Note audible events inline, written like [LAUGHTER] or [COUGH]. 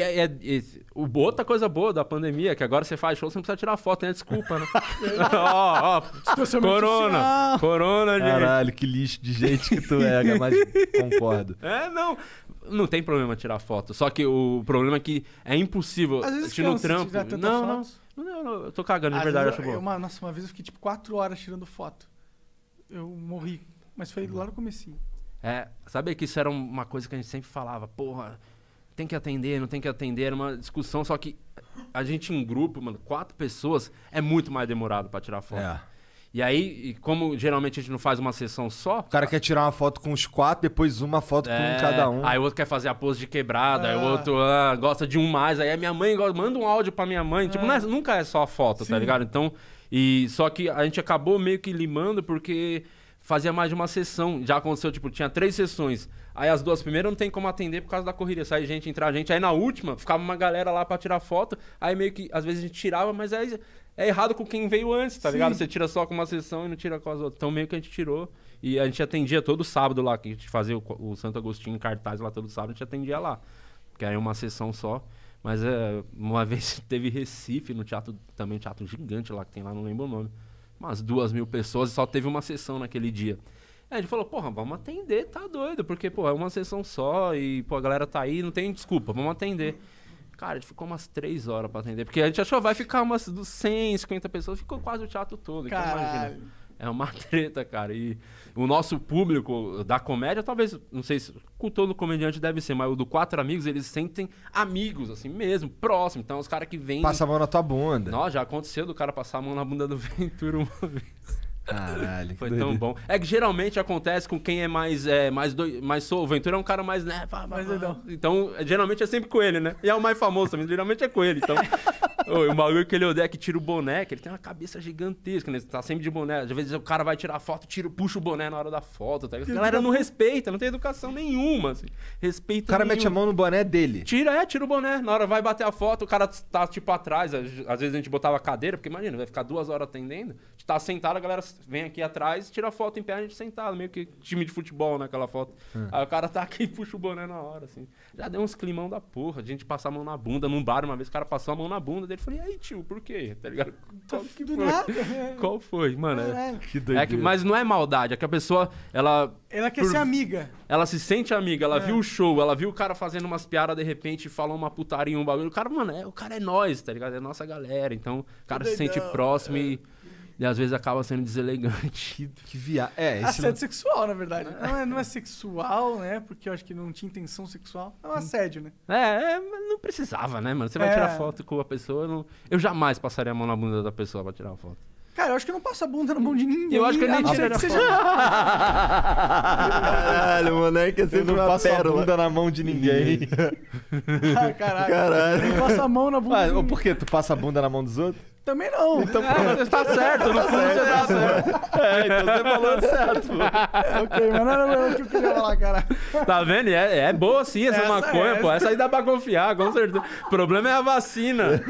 É, é, o, outra coisa boa da pandemia que agora você faz show, você não precisa tirar foto, né? Desculpa, né? [LAUGHS] [LAUGHS] Ó, ó, corona, corona, gente. Caralho, que lixo de gente que tu é, [LAUGHS] mas concordo. É, não, não tem problema tirar foto, só que o problema é que é impossível, Às vezes no trampo. Não, não, não, não, eu tô cagando, de Às verdade, vezes, eu, acho bom. Uma, nossa, uma vez eu fiquei tipo quatro horas tirando foto, eu morri, mas foi lá no comecinho. É, sabe que isso era uma coisa que a gente sempre falava, porra tem que atender, não tem que atender, era é uma discussão, só que a gente em grupo, mano, quatro pessoas, é muito mais demorado para tirar foto. É. E aí, como geralmente a gente não faz uma sessão só. O cara quer tirar uma foto com os quatro, depois uma foto é, com cada um. Aí o outro quer fazer a pose de quebrada, é. aí o é. outro ah, gosta de um mais. Aí a minha mãe manda um áudio pra minha mãe. É. Tipo, é, nunca é só a foto, tá Sim. tá ligado? Então. E, só que a gente acabou meio que limando, porque fazia mais de uma sessão. Já aconteceu, tipo, tinha três sessões. Aí as duas primeiras não tem como atender por causa da corrida Sai gente, a gente. Aí na última, ficava uma galera lá para tirar foto. Aí meio que, às vezes a gente tirava, mas aí é errado com quem veio antes, tá Sim. ligado? Você tira só com uma sessão e não tira com as outras. Então meio que a gente tirou. E a gente atendia todo sábado lá, que a gente fazia o, o Santo Agostinho em cartaz lá todo sábado, a gente atendia lá. Que era é uma sessão só. Mas é, uma [LAUGHS] vez teve Recife, no teatro, também um teatro gigante lá que tem lá, não lembro o nome umas duas mil pessoas e só teve uma sessão naquele dia. Aí a gente falou, porra, vamos atender, tá doido, porque, pô, é uma sessão só e, pô, a galera tá aí, não tem desculpa, vamos atender. Cara, a gente ficou umas três horas pra atender, porque a gente achou vai ficar umas 150 pessoas, ficou quase o teatro todo, Caralho. então imagina. É uma [LAUGHS] treta, cara. E o nosso público da comédia, talvez, não sei se com todo comediante deve ser, mas o do Quatro Amigos, eles sentem amigos, assim mesmo, próximo. Então, os caras que vêm. Passa a mão na tua bunda. Nossa, já aconteceu do cara passar a mão na bunda do [LAUGHS] Ventura uma vez. Caralho, Foi doido. tão bom. É que geralmente acontece com quem é mais. É, mais, do... mais sou. O Ventura é um cara mais. Né, Então, geralmente é sempre com ele, né? E é o mais famoso também. Geralmente é com ele. Então. [LAUGHS] o, o maluco ele odeia é que tira o boné, que ele tem uma cabeça gigantesca, né? Tá sempre de boné. Às vezes o cara vai tirar a foto, tira, puxa o boné na hora da foto. Tá? A galera não respeita, não tem educação nenhuma. Assim. Respeita. O cara nenhum. mete a mão no boné dele. Tira, é, tira o boné. Na hora vai bater a foto, o cara tá tipo atrás. Às vezes a gente botava cadeira, porque imagina, vai ficar duas horas atendendo. A gente tá sentado, a galera vem aqui atrás, tira a foto em pé, a gente sentado, meio que time de futebol naquela né, foto. Hum. Aí o cara tá aqui e puxa o boné na hora, assim. Já deu uns climão da porra, a gente passar a mão na bunda num bar uma vez, o cara passou a mão na bunda dele eu Falei, aí, tio, por quê? Tá ligado? [LAUGHS] Qual que Do foi? Nada. [LAUGHS] Qual foi? Mano, é, é que doideira. É que, mas não é maldade, é que a pessoa, ela... Ela quer por, ser amiga. Ela se sente amiga, ela é. viu o show, ela viu o cara fazendo umas piadas de repente, falou uma putaria, um bagulho. O cara, mano, é, o cara é nós, tá ligado? É nossa galera. Então, o cara se sente próximo é. e e às vezes acaba sendo deselegante. [LAUGHS] Que viagem. É, assédio ah, não... sexual, na verdade. Não é, não é sexual, né? Porque eu acho que não tinha intenção sexual. É um hum. assédio, né? É, é não precisava, né, mano? Você vai é. tirar foto com a pessoa. Eu, não... eu jamais passaria a mão na bunda da pessoa pra tirar uma foto. Cara, eu acho que eu não passo a bunda na mão de ninguém. Eu acho que eu nem tiraria foto. Seja... [LAUGHS] Caralho, mano, é que não passa a bunda na mão de ninguém. [LAUGHS] ah, caralho. caralho. Eu não passo a mão na bunda. Ah, de... por que tu passa a bunda na mão dos outros? Também não. Então, é. tá certo, no tá fundo você tá certo. É, então você falou certo, pô. [LAUGHS] ok, mas não era o que eu queria falar, cara. Tá vendo? É, é boa sim essa, essa maconha, é pô. Essa aí dá pra confiar, com certeza. O problema é a vacina.